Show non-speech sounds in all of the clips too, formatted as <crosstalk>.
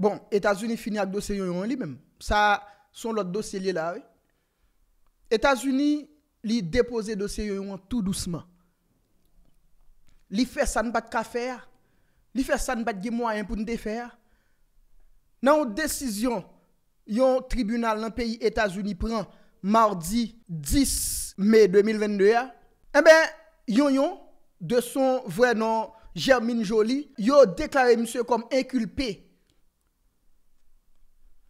Bon, États-Unis finit avec dossier yon lui-même. Ça, son l'autre dossier là. États-Unis, déposent déposer dossier yon tout doucement. Li fait ça ne pas faire. Li fait ça ne pas de moyen pour nous faire. Dans une décision, yon tribunal dans le pays États-Unis prend mardi 10 mai 2022, hein. eh bien, yon de son vrai nom, Germine Jolie, yon déclaré monsieur comme inculpé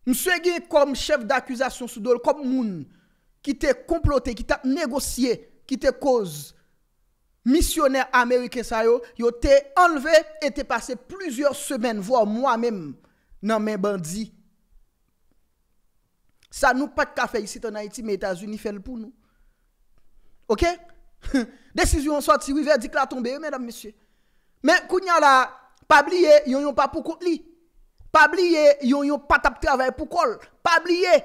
Mse gen kom chef d'akuzasyon soudol kom moun ki te komplote, ki te negosye, ki te koz misyoner Amerike sayo, yo te enleve e te pase plizye semen vwa mwa men nan men bandi. Sa nou pat kafe yisi ton Haiti me ta zuni fel pou nou. Ok? <laughs> Desizyon soti, wiver dik la tombe yo, menam mesye. Men kou nyan la pabliye, yon yon pa pou kout li. Ok? Pa bliye yon yon patap travay pou kol. Pa bliye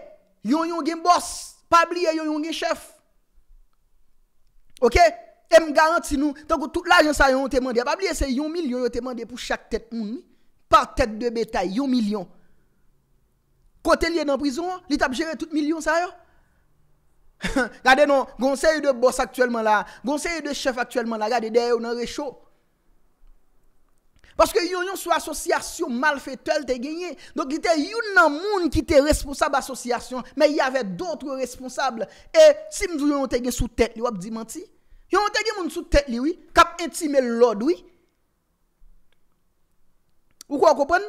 yon yon gen boss. Pa bliye yon yon gen chef. Ok? E m garanti nou. Tonkou tout la yon sa yon te mande. Pa bliye se yon milyon yon te mande pou chak tet mouni. Par tet de betay. Yon milyon. Kote liye nan prison. Li tap jere tout milyon sa yon. <laughs> Gade nou. Gonseye de boss aktuelman la. Gonseye de chef aktuelman la. Gade deye ou nan rechou. Paske yon yon sou asosyasyon mal fetel te genye. Donk ite yon nan moun ki te responsable asosyasyon. Men yave doutre responsable. Et si mzou yon yon te gen sou tet li wap di manti. Yon yon te gen moun sou tet li wap. Kap etime lod wap. Ou kwa koupen?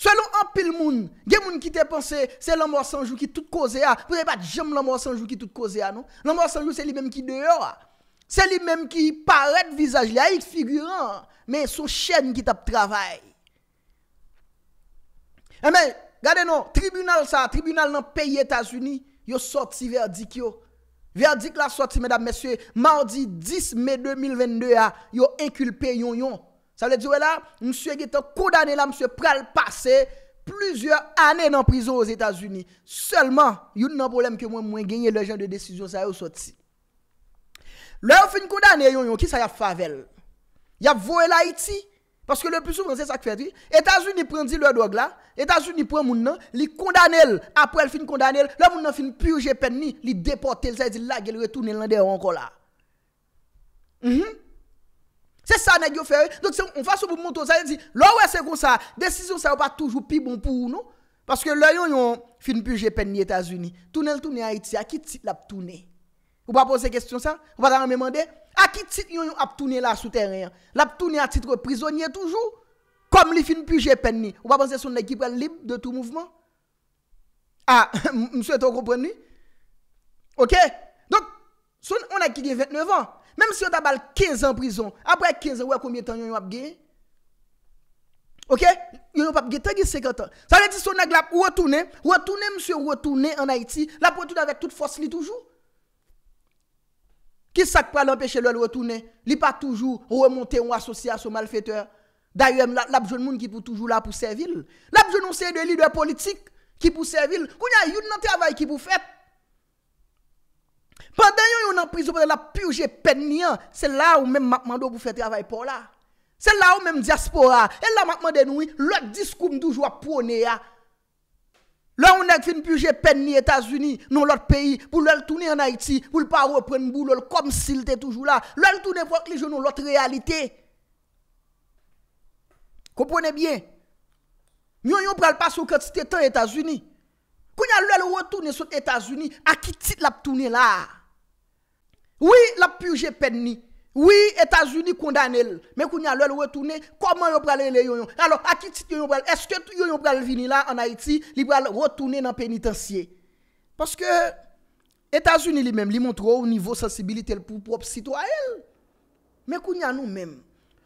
Se nou apil moun. Gen moun ki te pense se l'anmorsanjou ki tout koze a. Pwede pat jem l'anmorsanjou ki tout koze a nou. L'anmorsanjou se li menm ki deyo a. Se li menm ki paret vizaj li a. Yik figuran a. Men, sou chen ki tap travay. Emen, eh gade nou, tribunal sa, tribunal nan peyi Etasuni, yo sorti verdik yo. Verdik la sorti, mèdap, mèsye, mardi 10 mai 2022 ya, yo inkulpe yon yon. Sa le diwe la, msye ki te koudane la msye pral pase, plüzyor anè nan prizo ou Etasuni. Sèlman, yon nan problem ki mwen mwen genye lejen de desisyon sa yo sorti. Le ou fin koudane yon yon ki sa ya favel. Y ap voe la Haiti. Paske le plus souvent se sak fè tri. Etats-Unis pren di le dog la. Etats-Unis pren moun nan. Li kondanel. Aprel fin kondanel. Le moun nan fin pur jepen ni. Li depote. Tel sa y di la gelwe toune lande anko la. Mh mh. Se sa nagyo fè. Donk se moun fasyo pou moun tou sa y di. Le wè se kon sa. Desisyon sa w pa toujou pi bon pou ou nou. Paske le yon yon fin pur jepen ni Etats-Unis. Tounel toune Haiti. Akit si lap toune. Wou pa pose kestyon sa? Wou pa rame mande? Wou pa pose A qui titre yon ap tourné là souterrain, La L'a tourné à titre prisonnier toujours? Comme li fin j'ai peine Ou pas penser son équipe libre de tout mouvement? Ah, <laughs> monsieur, vous comprenez? Ok? Donc, son, on a qui 29 ans. Même si on a 15 ans prison, après 15 ans, combien de temps yon ap gagné? OK Yon pa 50 ans. Ça veut dire son nèg la retourner, retourner monsieur retourner en Haïti, la tout avec toute force li toujours. Ki sak pa l'empèche lòl wotounè, li pa toujou remonte ou asosye a sou malfèteur. Da yon, l'abjoun moun ki pou toujou la pou servil. L'abjoun moun se yon lide politik ki pou servil. Kou nyan yon nan travay ki pou fèt. Pandan yon yon nan pizopote la, pi ou jè pen nyan. Se la ou men makman do pou fèt travay pou la. Se la ou men diaspora. E la makman denoui, lòt diskoum doujwa pounè ya. Lè ou nèk fin pou jè pen ni Etasuni, nou lòt peyi, pou lèl toune en Haiti, pou lèl pa reprenn bou, lèl kom sil te toujou la, lèl toune pou ak li jounou lòt realite. Koupone bien, yon yon pral pa sou kèd si te tan Etasuni, kou yon lèl wèl toune son Etasuni, akitit lèp toune la. Ou yon lèp pou jè pen ni. Oui, Etats-Unis kondanel. Mèkounia lè lè retounen, koman yon pralè lè yon yon? Alors, aki tit yon yon pralè? Eske tout yon yon pralè vinila an Haiti, li pralè retounen nan penitenciè? Paske, Etats-Unis li mèm, li montre ou nivou sensibilite lè pou prop sito a el. Mèkounia nou mèm,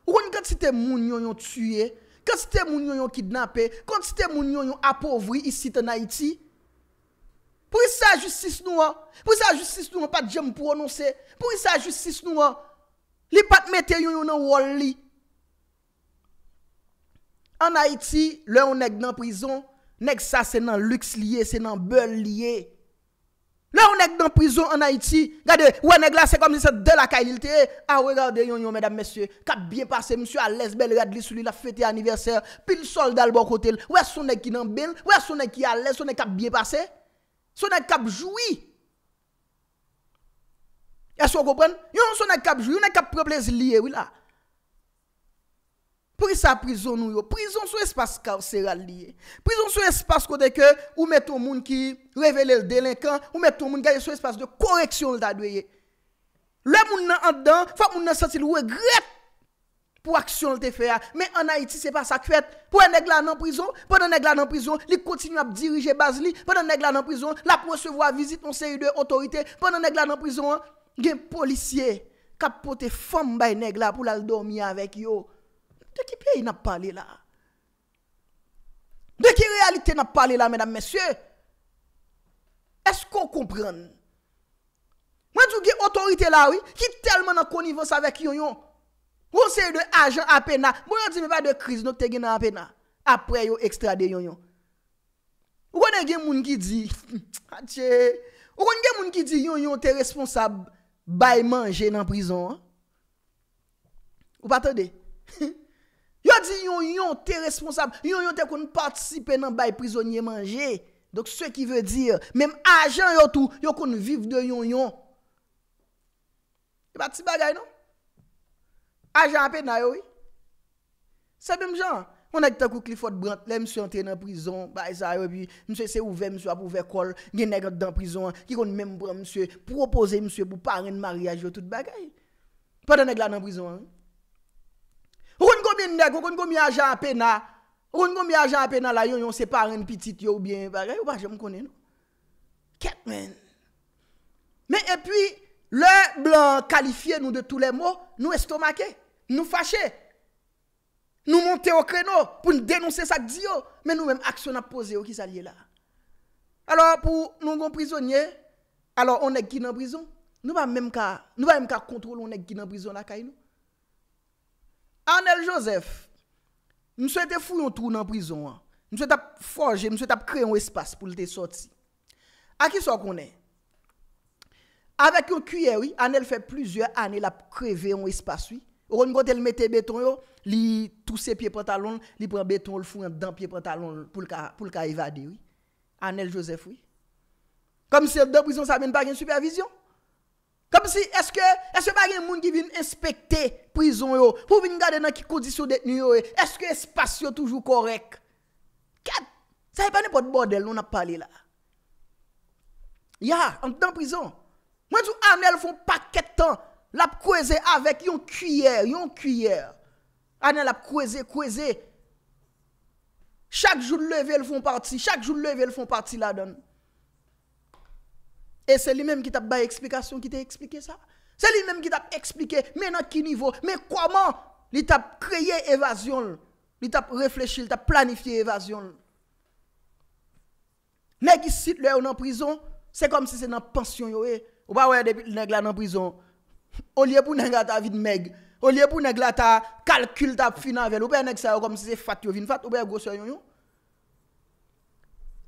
ou kon yon kante si te moun yon yon tue, kante si te moun yon yon kidnapè, kante si te moun yon yon apovri isi tan Haiti, pou yon sa justice nou an? Pou yon sa justice nou an pa djem prononse? Pou yon sa Li pat mette yon yon nan woll li. An Haiti, lè ou nèk nan prizon, nèk sa se nan lux liye, se nan beur liye. Lè ou nèk nan prizon an Haiti, gade, wè nèk la se kom si se de la kailite. A wè gade yon yon, mèdam mèsyè, kap biye pase, msyè a lesbe, lè gade li sou li la fete aniversèr, pil soldal bo kote lè, wè sou nèk ki nan bèl, wè sou nèk ki a les, sou nèk kap biye pase, sou nèk kap joui. E so gopren, yon so nan kap jwi, yon nan kap problez liye wila. Prisa prison nou yo, prison sou espas karsera liye. Prison sou espas kode ke, ou metou moun ki revele l delinkan, ou metou moun gaye sou espas de koreksyon l ta dweye. Le moun nan andan, fa moun nan satil wè gret pou aksyon l te fè ya. Men an Haiti se pa sa kwet, pou en neg la nan prison, pou en neg la nan prison, li kontinu ap dirije baz li, pou en neg la nan prison, la prosevo a vizit on seri de otorite, pou en neg la nan prison, pou en neg la nan prison, Gen policye kapote fom bay neg la pou lal dormi ya vek yo. De ki peyi na pale la? De ki realite na pale la, mèdam, mèsyè? Eskou kompren? Mwen djou gen otorite la, wè? Ki telman nan konivos avek yon yon? Mwen se yon de ajan apena. Mwen yon di me pa de kriz nou te gen apena. Apre yon ekstrade yon yon. Mwen gen moun ki di, mwen gen moun ki di yon yon te responsabbe. Bay manje nan prizon an. Ou patande? <laughs> Yo di yon yon te responsable. Yon yon te kon partisipe nan bay prizonye manje. Dok se ki ve dir. Mem ajan yo tou. Yo kon vive de yon yon. Yon e pati bagay non? Ajan apet nan yo. Se bim jan an. On a tant que Clifford Brantley, monsieur entré dans prison, bah ça et puis monsieur c'est ouvert monsieur pour ouvert col, gen nèg dans prison hein, qui connaît même pour monsieur proposer monsieur pour parrain de mariage ou tout bagaille. Pendant nèg là dans prison. On hein. combien nèg, on combien agent à pena, on hein. combien agent à pena là yon c'est parrain petite ou bien bagaille, ou pas me connais non. Catman. Mais et puis le blanc qualifié nous de tous les mots, nous estomaqué, nous fâchés. Nou monte ou kre nou pou nou denonser sa k di yo, men nou men aksyon ap pose ou ki sa liye la. Alors pou nou kon prisonye, alors on ek ki nan prison, nou va men ka kontrol on ek ki nan prison la kay nou. Anel Joseph, mou sou ete foun yon trou nan prison an, mou sou ete ap forje, mou sou ete ap kre yon espas pou lete sorti. A ki sou akon en? Avèk yon kuyè wii, anel fè plizye anel ap kreve yon espas wii, Ou goun gote l mette beton yo, li tou se pie pantalon, li pren beton ou l foun dan pie pantalon pou l ka evade. Anel Joseph, oui. Kom si den prison sa bin bagen supervision? Kom si, eske, eske bagen moun ki bin inspekte prison yo, pou bin gade nan ki kodisyon detni yo, eske espasyon toujou korek? Kèd, sa yè pa nipote bordel loun ap pale la. Ya, an den prison, mwen sou Anel foun paketan. l ap kweze avèk yon kuyèr, yon kuyèr, anè l ap kweze, kweze, chak joun leve l fon pati, chak joun leve l fon pati la don. E se li mèm ki tap bay eksplikasyon ki te eksplike sa? Se li mèm ki tap eksplike, mè nan ki nivou, mè kwa man? Li tap kreye evasyon, li tap refleche, li tap planifi evasyon. Nèk ki sit lè ou nan prizon, se kom si se nan pension yo e, ou ba wè depi lè nan prizon, On liye pou neglata vid meg. On liye pou neglata kalkul tap finan vel. Oupe enek sa yo kom si se fat yo vin. Fat oupe enek gosyo yon yon.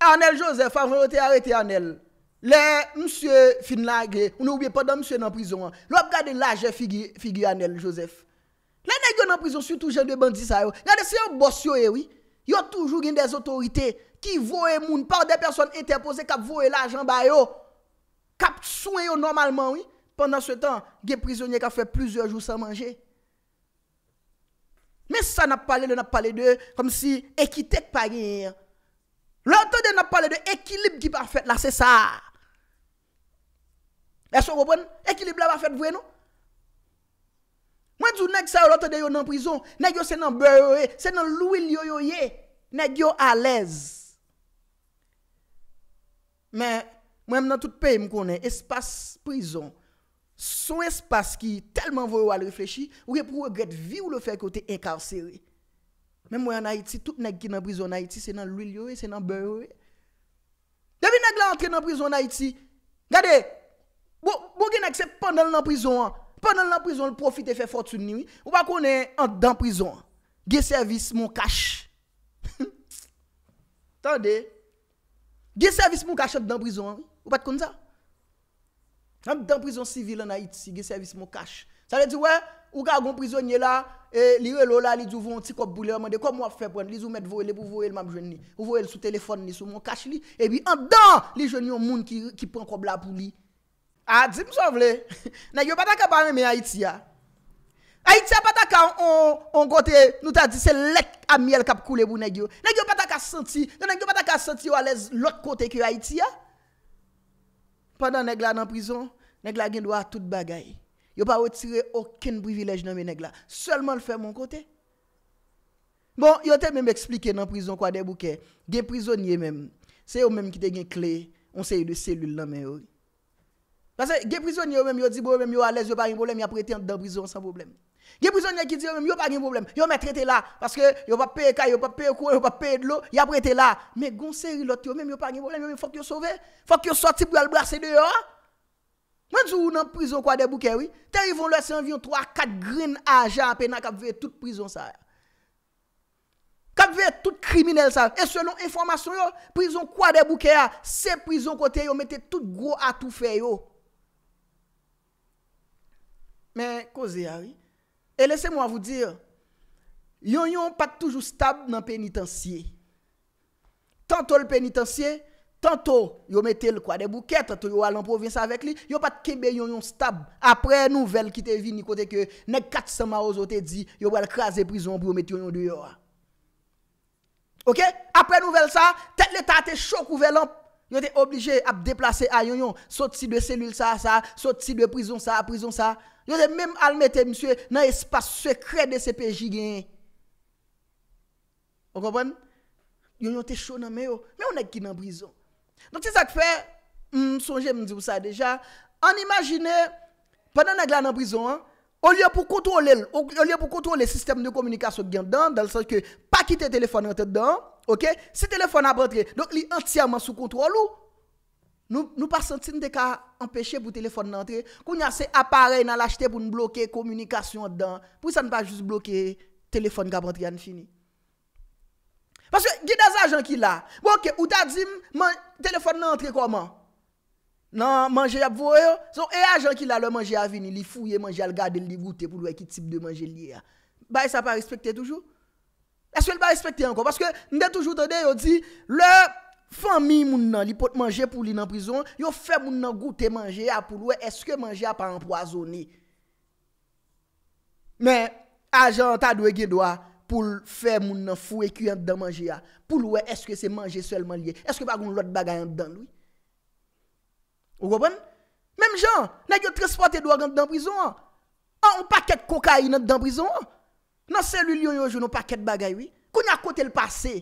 Anel Joseph, a jolote arete Anel. Le msye finan ge. Ou ne oubiye pa dan msye nan prizon an. Lop gade laje figi Anel Joseph. Le negyo nan prizon sutou jende bandi sa yo. Nade se yo bosi yo e eh, wii. Yo toujou gen des otorite ki vowe moun. Par de person etepose kap vowe laje an bayo. Kap souye yo normalman wii. Pendant ce temps, des prisonniers qui ont fait plusieurs jours sans manger. Mais ça n'a parlé de n'a parlé de comme si équité pas rien. L'autre n'a parlé de équilibre qui pas fait là c'est ça. Est-ce que vous comprenez Équilibre là va fait vrai non Moi dis nèg ça l'autre de yo en prison, nèg yo c'est dans beurre, c'est dans l'huile yo yo Nèg yo à l'aise. Mais moi même dans tout pays me connais espace prison Sou espas ki telman vwe wale reflechi, wè pou regret vi ou le fè kote inkarsere. Mè mwen an Haiti, tout neg ki nan prison Haiti, se nan luylyo, se nan beyo. Demi neg la antre nan prison Haiti, gade, bo gen ek se pandan nan prison an, pandan nan prison an, l profite fè fòtsouni, wè pa konen antre dan prison an, ge servis moun kache. Tande, ge servis moun kache an dan prison an, wè pa konen sa? Sanm dan prizon sivil an Haiti ge servis moun kache. Sanm de di we, ou ka agon prizonye la, li ou e lola, li di ou voun ti kop boulè, man de kom wap fè pren, li zou met vòe le pou vòe le mam joun ni, vòe le sou telefon ni, sou moun kache li, e bi an dan li joun yon moun ki pren kop la boulè. A, di m sou avle, <laughs> nè gyo pata ka barmè me Haiti ya. Haiti ya pata ka on kote, nou ta di se lek a miel kap koulebou nè gyo. Nè gyo pata ka senti, nou nè gyo pata ka senti walez lòk kote ki Haiti ya. pendant nèg là dans prison, nèg la gen droit à toute bagaille. Yo pas retirer aucun privilège dans mes nèg seulement le faire mon côté. Bon, yo te même expliqué dans prison quoi des bouquets, des prisonniers même. C'est eux même qui te gen clé, on sait de cellules là mais Parce que les prisonniers eux même yo dit bon même yo à l'aise, yo pas un problème, y a prêté dans prison sans problème. Ge prizon nye ki di yo mèm yo pa gen problem Yo mè trete la Paske yo pa peye ka, yo pa peye kou, yo pa peye dlo Ya prete la Mè gon seri lot yo mèm yo pa gen problem Yo mèm fòk yo sove Fòk yo soti pou yal brase de yo Mèn zi ou nan prizon kwa de bouke wè Te yivon lè senviyon 3-4 grin ajan Pè nan kapve tout prizon sa Kapve tout kriminel sa E selon informasyon yo Prizon kwa de bouke ya Se prizon kote yo mète tout gro atou fe yo Mè koze ya wè Et laissez-moi vous dire, yon yon pas toujours stable dans le pénitencier. Tantôt le pénitencier, tantôt yon mettez le quoi des bouquets, tantôt yon vont en province avec lui, yon pas de stable. Après nouvelle qui te vini côté que nek 400 au te dit, yon va craser prison pour mettre yon dehors. OK Après nouvelle ça, tête l'état te choc Ils ont été obligés à déplacer à yon yon, sorti de cellule ça ça, sorti de prison ça, prison ça, Yo te menm alme te msye nan espase sekre de sepeji gen. O kompon? Yo yo te chonan hmm, me yo. Me ou nek ki nan brison? Don te sak fe, sonje mdibou sa deja, an imagine, padan naglan nan brison, o liyo pou kontrol el, o liyo pou kontrol el sistem de komunikasyon gen dan, dal sanj ke pa ki te telefon nan te dan, se telefon ap rentre, don li entyaman sou kontrol ou? Nou pa sentin de ka empèche pou telefon nan entre. Kou nyase apare nan lachete pou nou bloke komunikasyon an dan. Pou sa nou pa jous bloke telefon gaban tri an fini. Paske gida sa ajan ki la. Bonke, ou ta djim, telefon nan entre koman? Nan manje ap vo yo? Son e ajan ki la lò manje avini. Li fouye manje al gade li goute pou lò e ki tip de manje li ya. Baye sa pa respekte toujou? Eske l pa respekte anko? Paske n de toujou tonde yo di le... Fami moun nan li pot manje pou li nan prizon, yo fe moun nan goute manje a pou lwe eske manje a pa anpoazoni. Men, ajan anta dwe gedwa pou lwe fe moun nan fwe ki yon dan manje a pou lwe eske se manje selman liye. Eske pa goun lwot bagay an dan lwi? Ou gopan? Menm jan, nan yo transporte dwa rente dan prizon an? An ou paket kokayi rente dan prizon an? Nan seli lyon yon joun ou paket bagay wii? Koun ya kote lpase?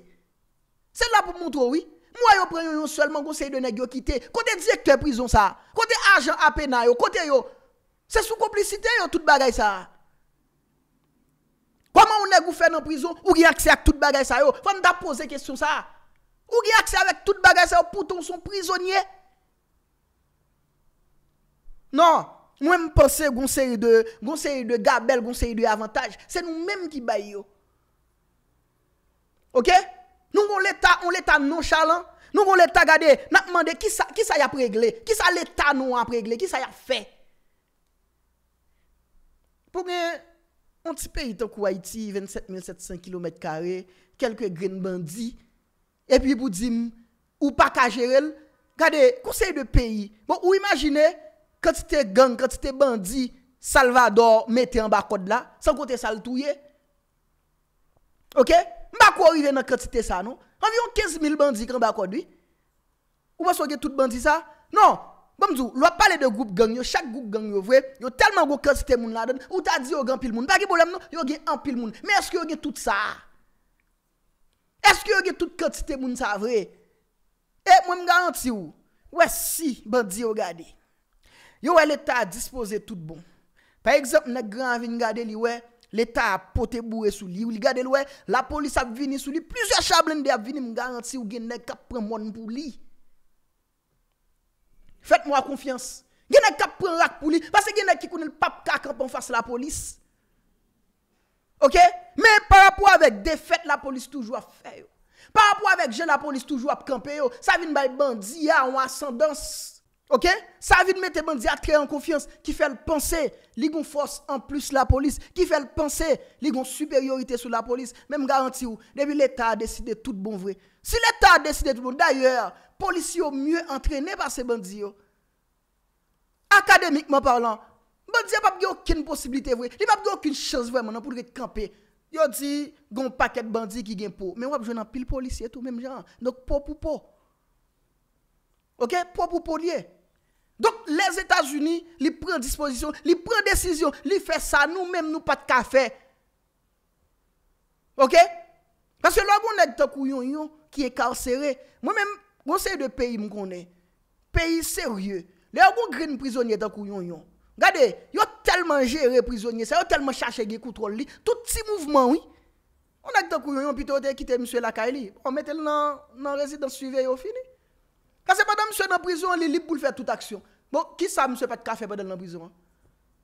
Se la pou moun tro wii? Mwa yo preyon yon selman gonsey de neg yo kite. Kote dize kte prizon sa. Kote ajan apena yo. Kote yo. Se sou komplicite yo tout bagay sa. Koman ou neg ou fè nan prizon? Ou ki akse ak tout bagay sa yo? Fanda pose kestyon sa. Ou ki akse ak tout bagay sa yo? Pouton son prizonye. Nan. Mwen mpense gonsey de gabel, gonsey de avantage. Se nou menm ki bay yo. Ok? Ok? Nou moun leta nou chalan, nou moun leta gade, nan pman de ki sa ya pregle, ki sa leta nou a pregle, ki sa ya fe. Pou mwen, moun ti peyi to kou Haiti, 27700 km2, kelke green bandi, e pi pou di moun, ou pa kajerel, gade, kousey de peyi, moun bon, ou imagine, kote te gang, kote te bandi, Salvador mette an bakod la, sa kote sal touye, ok? Mba kwa wive nan katite sa nou? Anvi yon 15 mil bandi kan mba kwa dwi? Ou baso gen tout bandi sa? Non! Bomdou, lwa pale de goup gang yo, chak goup gang yo vwe, yo telman goup katite moun la den, ou ta di yo gen pil moun. Bak yi bolem nou, yo gen an pil moun. Men eske yo gen tout sa? Eske yo gen tout katite moun sa vwe? E, mwen mga an ti ou? Ou e si bandi yo gade? Yo wè lè ta dispose tout bon. Par exemple, nek grand vin gade li wè, L'Etat apote bourre sou li, ou li gade louè, la polis ap vini sou li, plizye chablen de ap vini m garanti ou genèk ap pren moun pou li. Fèk mwa konfians, genèk ap pren rak pou li, pasè genèk ki kounen pap kak anpon fase la polis. Ok, men parapou avèk defèt la polis toujou ap fèyo, parapou avèk jè la polis toujou ap kampeyo, sa vin bay bandiya an asandans. Ok Ça vite mettre bandits à très en confiance, qui fait le penser, li ont force en plus la police, qui fait le penser, li ont supériorité sur la police, même garantie ou, depuis l'État a décidé tout bon vrai. Si l'État a décidé tout bon, d'ailleurs, policiers mieux entraînés par ces bandits, académiquement parlant, bandits n'ont pas aucune possibilité, vrai. ils n'ont pas aucune chance vraiment pour camper. Yo dit, gon paquet de bandits qui gagne pour. Mais on a un pile policier tout même genre. Donc, pour pour pour. Ok? Pour pour pour donc les États-Unis, ils prennent disposition, ils prennent décision, ils font ça nous-mêmes, nous pas de café. OK Parce que là, on a qui est incarcéré. Moi-même, je sais de pays, je connais. Pays sérieux. Là, on a un prisonnier de Regardez, ils ont tellement géré prisonnier, ils ont tellement cherché de contrôle. Tout petit mouvement, oui. On a un on plutôt, quitté M. Lakaïli. On mettait elle dans la résidence suivie, au fini. Parce que pendant monsieur dans prison, il est libre pour faire toute action. Bon, qui ça monsieur pas de café pendant la prison hein?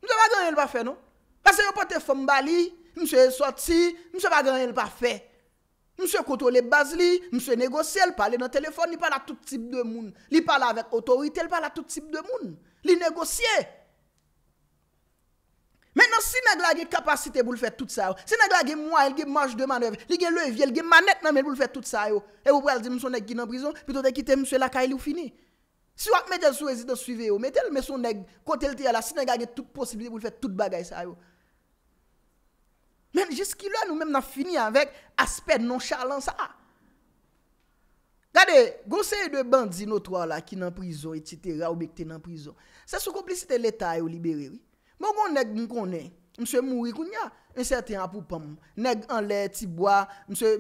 Monsieur pas gagner le pas faire non Parce que vous portez femme bali, monsieur est sorti, monsieur pas gagner le pas faire. Monsieur contrôle base M. monsieur négocie, il parle dans le téléphone, il parle à tout type de monde. Il parle avec autorité, il parle à tout type de monde. Il négocie. Mè nan sinèk la gen kapasite pou l'fè tout sa yo. Sinèk la gen mwa, el gen manj de manwev. El gen levye, el gen manet nan men pou l'fè tout sa yo. E ou pral di msou nek gen nan prizon, pito te kite msou la kaili ou fini. Si wak metel sou ezi dan suive yo, metel msou nek kontelte ya la sinèk la gen tout posibilite pou l'fè tout bagay sa yo. Mè nan jiski lò nou men nan fini anvek aspe non chalan sa a. Gade, gose yon de band zinotwa la ki nan prizon eti te ra ou bek te nan prizon. Se sou komplicite l'eta yo libere yo. Mwen kon neg mwen konnen, mswe moun wikoun ya, mwen se te apupam. Neg an le, tibwa,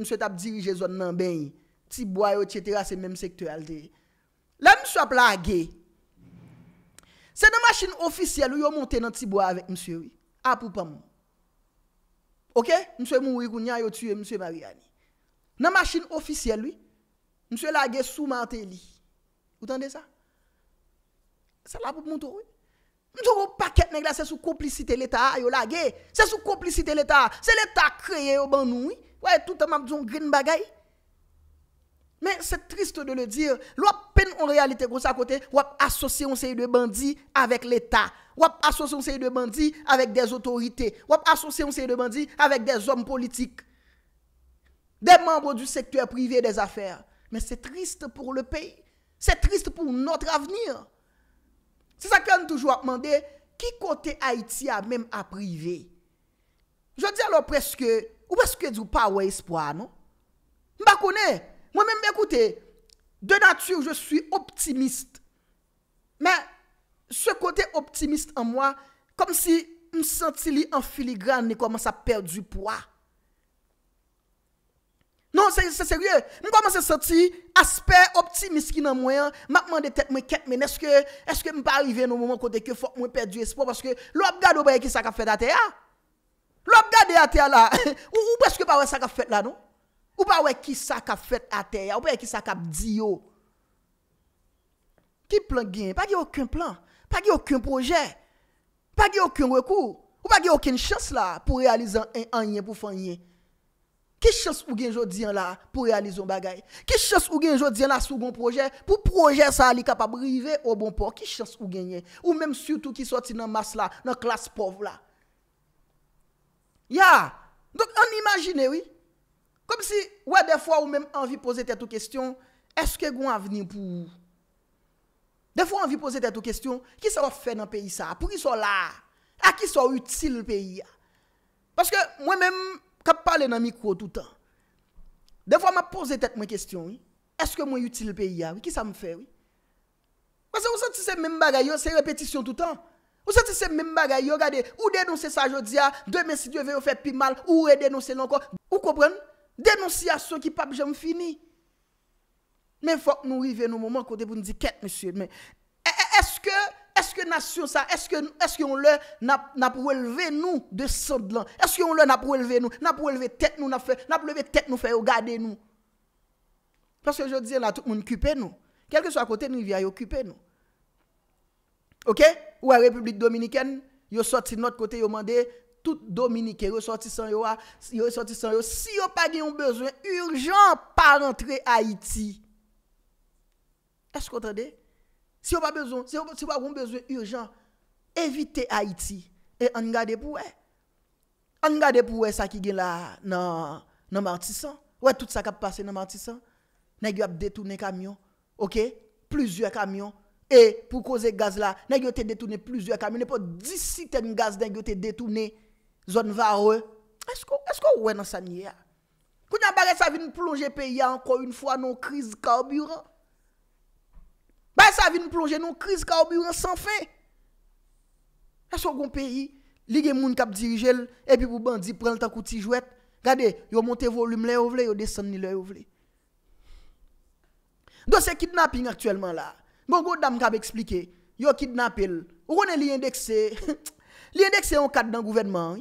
mswe tap dirije zon nan ben yi. Tibwa yo, tjetera, se menm sektual de. La mswe ap lage, se nan masin ofisyel yon monte nan tibwa avèk mswe yi, apupam. Ok? Mswe moun wikoun ya, yo tue mswe Maryani. Nan masin ofisyel yi, mswe lage sou mante li. Oten de sa? Sa la apup moun tou yi. Nous paquet pas c'est sous complicité l'état c'est sous complicité de l'état. C'est l'état créé au ban nous. Ouais, tout temps m'a dit green bagay. Mais c'est triste de le dire, Nous peine en réalité comme à côté, on associer un série de bandits avec l'état. on associer un série de bandits avec des autorités. on associer un série de bandits avec des hommes politiques. Des membres du secteur privé des affaires. Mais c'est triste pour le pays. C'est triste pour notre avenir. Se sakyan toujou apmande, ki kote Haitia menm aprive? Je di alo preske, ou preske di ou pa wè espoa, nou? Mbakone, mwen menm ekoute, de natu ou je sou optimist. Men, se kote optimist an mwen, kom si msantili an filigran ne koman sa per du poa. Non, c'est sérieux. Je m'm commence à sentir aspect optimiste qui dans moi. Je hein. me tête moi mais est-ce que est-ce que m'm pas arriver au moment côté que faut moi perdre espoir parce que l'op regarde qui ça qu'a fait la terre. L'op garde à terre là. <laughs> Ou, ou presque pas ça qu'a fait là non Ou pas ouais qui ça fait à terre, hein? ou pas qui ça qu'a dit yo. Qui plan gain Pas aucun plan, pas aucun projet, pas aucun recours, ou pas aucune chance là pour réaliser un rien pour faire rien. Ki chans ou genjot diyan la pou realizon bagay? Ki chans ou genjot diyan la sou bon proje? Pou proje sa li kapab rive ou bon po? Ki chans ou genye? Ou menm sutou ki soti nan mas la, nan klas pov la? Ya! Donk an imagine oui? Kom si, wè defwa ou menm anvi pose tètou kestyon, eske goun avni pou? Defwa anvi pose tètou kestyon, ki sa waf fè nan peyi sa? Pou ki so la? A ki so util peyi? Paske mwen menm, Kap pale nan mikro tout an. De fwa ma pose tet mwen kestyon, eske mwen yotil pe ya, ki sa mwen fe? Kwa se ou sa ti se mwen bagay yo, se repetisyon tout an. Ou sa ti se mwen bagay yo, gade, ou denonsen sa jodia, de men si die veyo fe pi mal, ou ou e denonsen lanko, ou kopren? Denonsyasyon ki pap jom fini. Men fwa mwen rive nou moun moun, kote pou mwen di ket, monsye, men, eh, eh, eske, eske, Eske nasyon sa? Eske yon lè na pou wèlve nou de sond lan? Eske yon lè na pou wèlve nou? Na pou wèlve tèt nou? Na pou wèlve tèt nou fè yon gade nou? Paske yo dize la, tout moun küpè nou. Kèlke sou akote nou, yon vya yon küpè nou. Ok? Ou a Republik Dominikèn, yon sorti not kote, yon mande, tout Dominikèn, yon sorti san yon, yon sorti san yon. Si yon pa gen yon bezwen, urjan pa rentre Haiti. Eske kontande? Ok? Si yo pa bezon, si yo wakon bezon, yo jan evite Haiti. E an gade pou we. An gade pou we sa ki gen la nan Martisan. We tout sa kap pase nan Martisan. Nengyo ap detounen kamyon. Ok? Plusye kamyon. E pou koze gaz la, nengyo te detounen plusye kamyon. E po disi ten gaz nengyo te detounen zon varwe. Esko we nan sa nye ya? Kou nan bagay sa vin plonje pe ya anko yon kriz ka obyuran. Bay sa vin plonje nou kriz ka obi wè san fè. Bon, a so gon peyi, li gen moun kap dirijel, epi pou bandi pren l takou tijwèt. Gade, yo monte volum lè ou vle, yo desan ni lè ou vle. Do se kidnapping aktuelman la, <laughs> bon go dam kap explike, yo kidnapil, ou konen li endekse, li endekse yon kad nan gouvenman,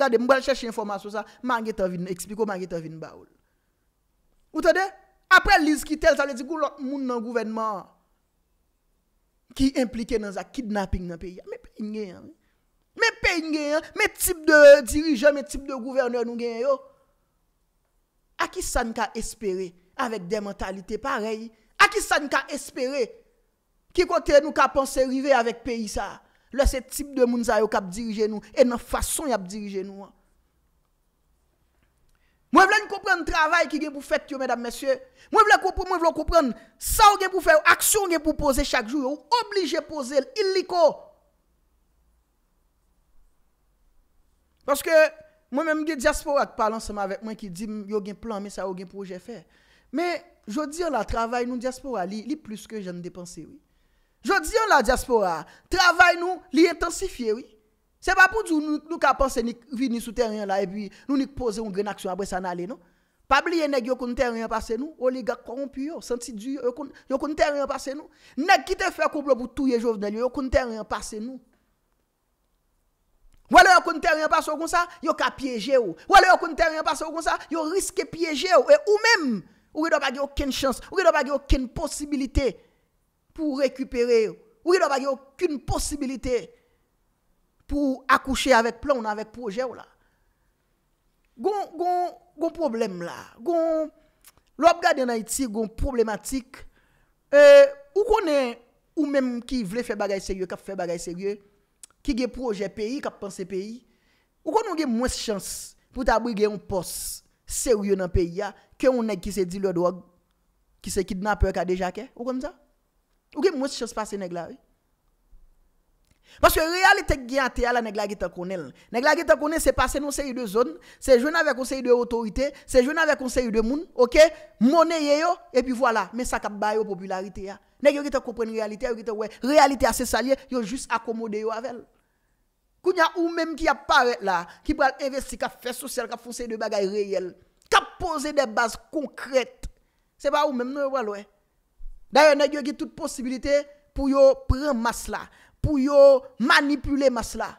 gade, mwen chèche informasyon sa, man gen ta vin, expliko man gen ta vin ba ou. Oh ou te de? Apre lise ki tel, sa le di kou lò moun nan gouvenman ki implike nan za kidnapping nan peyi. Mè peyin gen, mè peyin gen, mè tip de dirijen, mè tip de gouverner nou gen yo. Aki sa n ka espere avèk de mentalite parey? Aki sa n ka espere ki kote nou ka ponse rive avèk peyi sa? Lò se tip de moun za yo kap dirije nou, e nan fason yap dirije nou an. Mwen vle yon komprende travay ki gen pou fèt yo, mwen vle yon komprende sa ou gen pou fèt yo, aksyon gen pou pouze chak jou yo, ou oblige pouze il li ko. Paske mwen mwen mge diaspora ki palan seman avèk mwen ki di yon gen plan mè sa ou gen pou jè fè. Mè, jodi yon la travay nou diaspora li plus ke jen depanse yo. Jodi yon la diaspora travay nou li intensifiye yo. C'est pas pour nous nous ka penser ni venir sous terrain là et puis nous nous poser une grande action après ça n'aller non. Pas oublier nèg yo kon terrain nous, oligarque corrompu yo, senti du yo kon yo kon terrain nous. Nèg qui te fait complot pour touyer Jovenel yo kon terrain passer nous. Voilà yo kon terrain passer comme ça, yo ka piéger ou. Voilà yo kon terrain passer comme ça, yo risque piéger ou et ou même ou doit pas aucune chance, ou doit pas aucune possibilité pour récupérer ou doit pas aucune possibilité pou akouche avèk plan ou nan avèk proje ou la. Gon, gon, gon problem la. Gon, lop gade nan iti, gon problematik, e, ou konen, ou menm ki vle fè bagay sèrye, kap fè bagay sèrye, ki ge proje peyi, kap panse peyi, ou konon gen mwes chans, pou tabou ge yon pos, sèrye nan peyi ya, ke yon neg ki se di lè drog, ki se kid nan pek a deja ke, ou konon sa? Ou gen mwes chans pa sè neg la, e? Parce que la réalité qui est à la nègla qui connaît. Nègla qui connaît, c'est passé dans série de zones, c'est jouer avec série de autorité, c'est jouer avec série de monde, OK Monnaie et puis voilà, mais ça cap bail popularité Nèg qui comprendre réalité, qui te ouais, réalité assez salier, yo juste yo avec elle. Kounya ou même qui apparaît là, qui va investir, qui faire social, qui foncer de bagaille réel qui poser des bases concrètes. C'est pas ou même non ouais. D'ailleurs, nèg qui toute possibilité pour yo prendre masse là pour manipuler masla.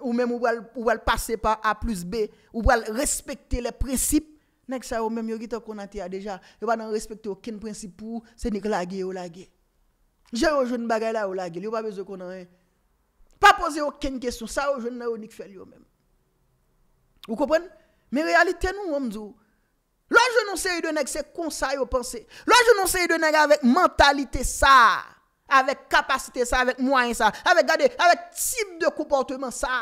Ou même ou va passer par A plus B, ou va respecter les principes. N'ek ça ou même yo gita a déjà, yo pas respecter aucun principe pour c'est la laguer ou laguer. J'ai yo jeune bagay là ou laguer, yo pas besoin qu'on rien. Pas poser aucune question, ça ou jeune là ou nique fait même. Vous comprenez Mais réalité nous on dit Là je n'en sais de nèg c'est conseil au yo penser. Là je n'en sais de nèg avec mentalité ça. avèk kapasite non non sa, avèk mwany sa, avèk gade, avèk tip de komportement sa,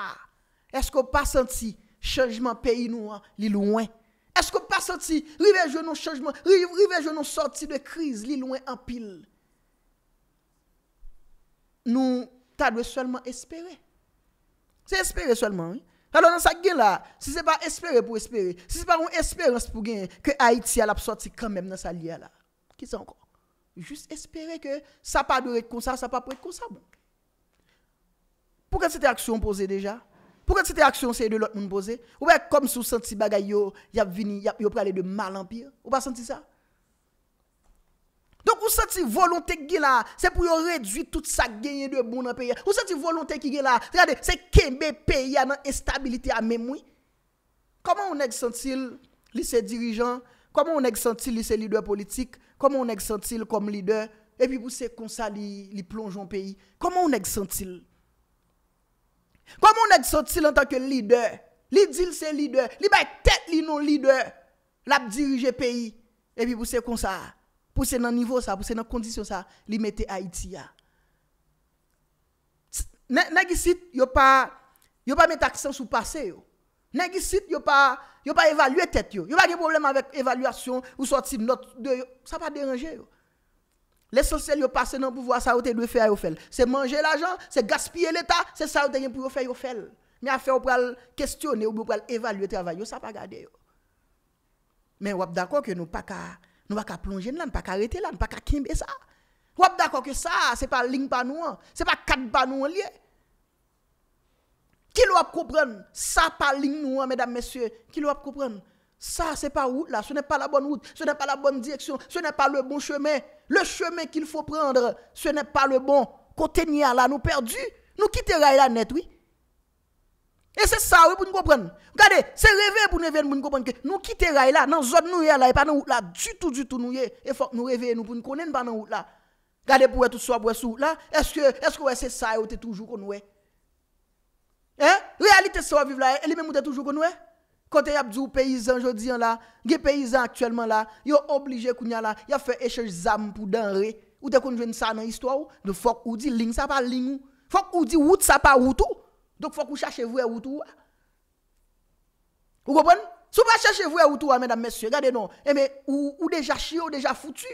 eskou pa santi chanjman peyi nou an li louen? Eskou pa santi rivejou nou chanjman, rivejou nou soti de kriz li louen an pil? Nou, ta dwe solman espere. Se espere solman, alo nan sa gen la, se se pa espere pou espere, se se pa ou espere, se se pou gen, ke Haiti alap soti kanmen nan sa liya la. Ki sa ankon? juste espérer que ça pas durer être comme ça, ça pas peut être comme ça. Bon. Pourquoi cette action posée déjà Pourquoi cette action c'est de l'autre monde posée Ou bien comme sous senti bagaille, yo, y a vini, y a de mal en pire. Ou pas senti ça donc, vous senti volonté qui est là, c'est pour réduire tout ça gagner de bon dans pays. Vous senti volonté qui est là, regardez, c'est Kembe pays dans instabilité à même. Comment on est senti, les dirigeants, Koman ou nèk sentil li se lider politik? Koman ou nèk sentil kom lider? Epi pou se konsa li plonj an peyi? Koman ou nèk sentil? Koman ou nèk sentil an tanke lider? Li dil se lider? Li mèk tèt li nou lider? Lap dirije peyi? Epi pou se konsa? Non pou se nan nivou sa? Pou se nan kondisyon sa? Li mette Haiti ya? Nèk isit yo pa met aksan sou pase yo? Nèg ici yo pas yo pas évaluer tête yo. Yo pas de problème avec évaluation ou sorti note de ça pas déranger yo. L'essentiel yo passer dans pouvoir ça ou te doit faire C'est manger l'argent, c'est gaspiller l'état, c'est ça ou te pour faire yo Mais affaire ou pral questionner ou pral évaluer travail yo ça pas garder yo. Mais ou d'accord que nous pas ka nous pas ka plonger là, nous pas ka arrêter là, nous pas ka kimbe ça. Ou d'accord que ça c'est pas ligne pas nous, hein. c'est pas quatre pas liés qui doit comprendre Ça, pas ligne nous, mesdames, messieurs. Qui doit comprendre Ça, c'est pas route là. Ce n'est pas la bonne route. Ce n'est pas la bonne direction. Ce n'est pas le bon chemin. Le chemin qu'il faut prendre, ce n'est pas le bon. Côté là, nous perdus. Nous quittons la net, oui. Et c'est ça, oui, pour nous comprendre. Regardez, c'est rêver pour nous comprendre que nous quittons la là, dans la zone nous là, et pas route là, du tout, du tout, nous Et faut nous réveillons, nous, pour nous connaître pas dans route là. Regardez pour tout soit pour être là. Est-ce que c'est ça, oui, toujours qu'on nous connu Realite sa waviv la e, e li mè moutè toujou konou e? Kote yap djou peyizan jodiyan la, ge peyizan aktuelman la, yo oblije kounya la, yo fè eshej zam pou den re, ou te konjwen sa nan histwa ou, de fok ou di ling, sa pa ling ou, fok ou di wout sa pa wout ou, dok non. fok eh, ou chachevou e wout ou a. Ou kopon? Sou pa chachevou e wout ou a, mèdam mèsyon, gade non, e mè, ou deja chio, ou deja foutu,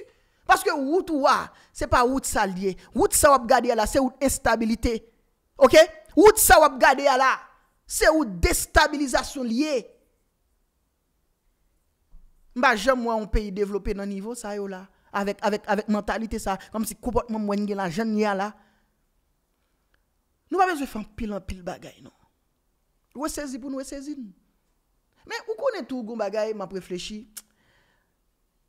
paske wout ou a, se pa wout sa liye, wout sa wap gade la Ou ça va gade ya la, c'est ou déstabilisation liée. Mba j'aime moi un pays développé dans niveau ça yo là, avec, avec, avec mentalité ça, comme si comportement moi n'y la jeune ya là. Nous pas besoin de faire pile en pile bagay non. Ou e saisi pour nous saisir. Mais ou connaît e tout gon bagay, m'a réfléchi.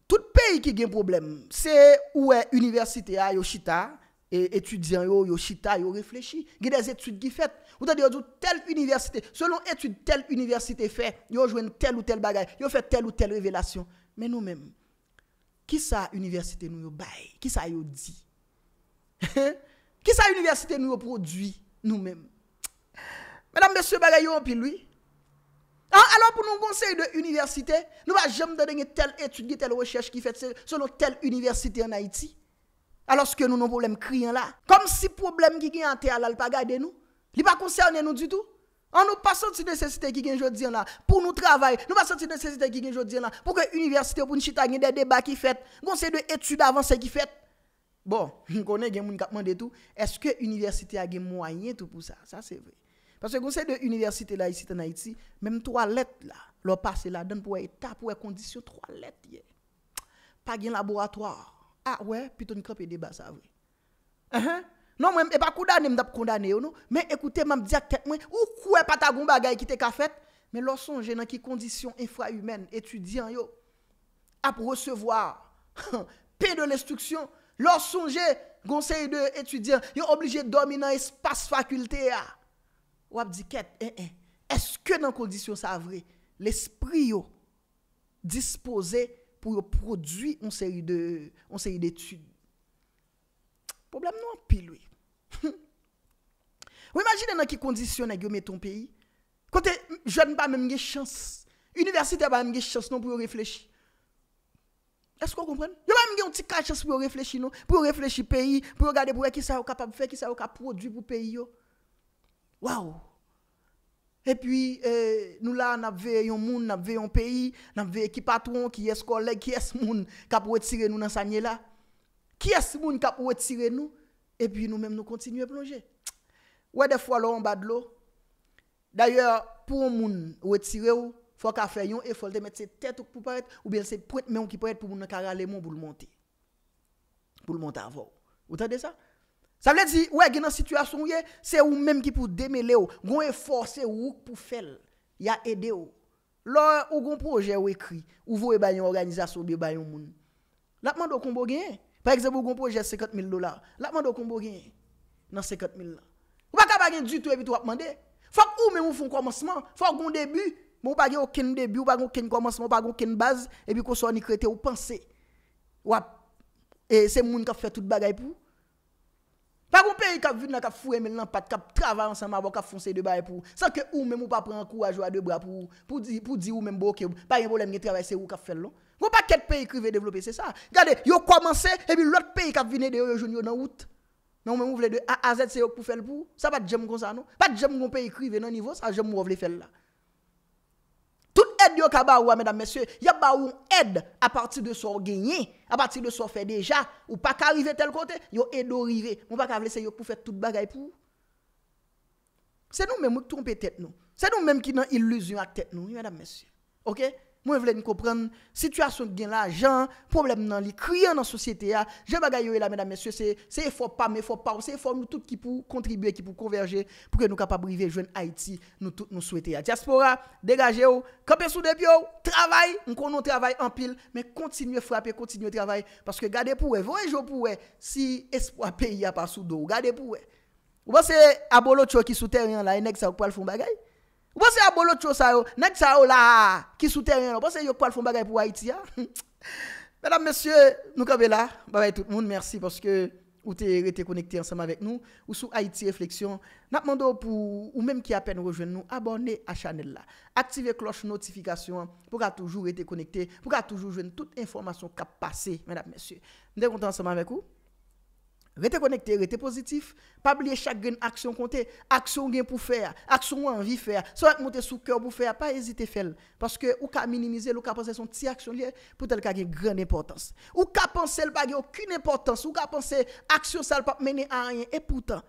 Tout pays qui a un problème, c'est où est université a Yoshita et étudiants yo chita, yo réfléchi des études qui faites Vous avez dit telle université selon étude telle université fait yo joine telle ou telle bagaille yo fait telle ou telle révélation mais nous mêmes qui ça université nous yo qui ça yo dit <laughs> qui ça université nous yo produit nous mêmes Madame, Monsieur bagaille yo lui ah, alors pour nous conseiller de université nous va jamais donner telle étude telle recherche qui fait selon telle université en Haïti alors que nous avons un problème criant là. Comme si le problème qui est en terre là, pas garder nous. Il ne concerne nous du tout. On ne pas senti nécessité qui est aujourd'hui là pour nous travailler. Nous pas senti nécessité qui est aujourd'hui là pour que l'université pour nous chita des débats qui fait. conseil de études avancées qui fait. Bon, <laughs> je connais des gens qui tout. Est-ce que l'université a des moyens pour ça Ça c'est vrai. Parce que conseil de université là ici en Haïti, même toilette là, leur passer là dedans pour les pour condition toilette. Pas de laboratoire. Ah ouais, plutôt une des débat ça vrai. Uh-huh. Non, moi, je pas condamné, je condamné, Mais écoutez, je dis tête, ou quoi, pas ta bagay qui te fait. Mais lorsqu'on dans qui conditions infra-humaines, étudiants, yo, à recevoir, <laughs> paix de l'instruction, lorsqu'on j'ai conseil de étudiants, yo obligé de dormir dans espace faculté, ya. Ah. Ou dit, eh, eh, est-ce que dans conditions ça vrai, l'esprit, yo, disposé, pour produire une série de une série d'études. Problème non pile oui. <laughs> Vous imaginez dans qui conditions vous mettez ton pays Quand je pas même de chance. L'université n'a pas même de chance non pour réfléchir. Est-ce que vous comprenez Vous n'avez pas un petit de chance pour réfléchir, non Pour réfléchir au pays, pour regarder pour qui ça capable faire, qui est capable produire pour le pays. Waouh et puis, eh, nous là, nous avons un monde, nous avons un pays, nous avons qui patron, qui est collègue, qui est monde qui a tirer nous dans ce là. Qui est ce monde qui a tirer nous? Et puis, nous-mêmes, nous continuons à plonger. Ouais, des fois, là, en bas de l'eau. D'ailleurs, pour un monde retiré, il faut qu'il fasse un effort de mettre ses têtes pour paraître, ou bien ses pointes, mais on qui peut être pour nous carrer les pour le monter. Pour le monter avant. Vous entendez ça? Sa vle di, wè gen an situasyon wè, se ou mèm ki pou demele ou, gwen e force ou wouk pou fel, ya ede ou. Lò, ou gwen proje ou ekri, ou vou e banyan organizasyon bi banyan moun. La mèm do konbo gen, prekzeb ou gwen proje 50.000 dolar, la mèm do konbo gen, nan 50.000 la. Ou pa ka bagen djitou evit wap mande, fok ou mèm ou fon komansman, fok gwen debu, mèm ou bagen ou ken debu, ou bagen ou ken komansman, ou bagen ou ken baz, e bi konso anikrete ou panse. Wap, e se m Pa kon pe yon kap vin nan kap fure men nan pat kap trava ansan ma vo kap fonse de bay pou. San ke ou men mou pa pren kou a jwa de bra pou di ou men boke. Pa yon bolem gen trave se ou kap fel non. Gon pa ket pe yon krive devlope se sa. Gade yo kwa manse epi lot pe yon kap vine de yo yo joun yo nan wout. Men mou men mou vle de a a zed se yo pou fel pou. Sa pa djem kon sa non. Pa djem kon pe yon krive nan nivos a djem mou vle fel la. aide yo mesdames, messieurs, y a baou aide à partir de son gagné, à partir de son fait déjà, ou pas qu'arriver tel côté, yo aide au rivé. Mon pas laisser yo pour faire tout bagaille pour. C'est nous même qui trompons tête nous. C'est nous même qui dans illusion à tête nous, mesdames, messieurs. OK? Mwen vle ni kopren, situasyon gen la, jan, problem nan li, kriyan nan sosyete ya, jen bagay yo e la, mèdame, mèsyo, se e fòp pa, mè fòp pa, ou se e fòp nou tout ki pou kontribuye, ki pou konverje, pou ke nou kapabrive, jwen Haiti, nou tout nou souwete ya. Tiaspora, degaje yo, kapè sou depyo, travay, mwen konon travay, anpil, mè kontinuye frape, kontinuye travay, paske gade pou we, vwe jo pou we, si espo apè ya pa sou do, gade pou we. Ou ba se abolo tchò ki sou teryen la, enek sa wak pal foun bagay? Vous pensez à Bolo Tchosa, nèg ça là qui souterrain, vous pensez yo quoi font bagay pour Haïti hein. <laughs> Mesdames messieurs, nous sommes là. Bye bye tout le monde, merci parce que vous êtes connecté ensemble avec nous ou sous Haïti réflexion. N'a pour ou même qui à peine rejoint nous, abonnez à chaîne, là. Activez cloche notification pour toujours être connecté, pour qu'à toujours toutes toute information qui a passé, mesdames messieurs. Nous sommes ensemble avec vous. rete konekte, rete pozitif, pa bile chak gen aksyon konte, aksyon gen pou fè, aksyon wè anvi fè, sò wè mwote sou kèw pou fè, pa ezite fèl, paske ou ka minimize l, ou ka pense son ti aksyon li, pou tel ka gen gran importans. Ou ka pense l bagay, okun importans, ou ka pense aksyon sal pa mene a anyen, e poutan,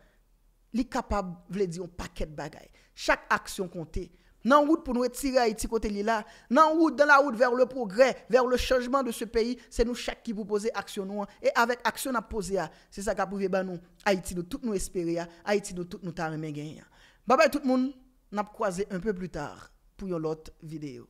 li ka pa vle di yon paket bagay. Chak aksyon konte, dans route pour nous retirer Haïti côté là, dans dans la route vers le progrès, vers le changement de ce pays, c'est nous chaque qui vous posez action hein. et avec action à poser hein. c'est ça qui a prouvé ben nous Haïti nous tout nous espérer, hein. Haïti nous tout nous ta Bye bye tout le monde, n'a croisé un peu plus tard pour une autre vidéo.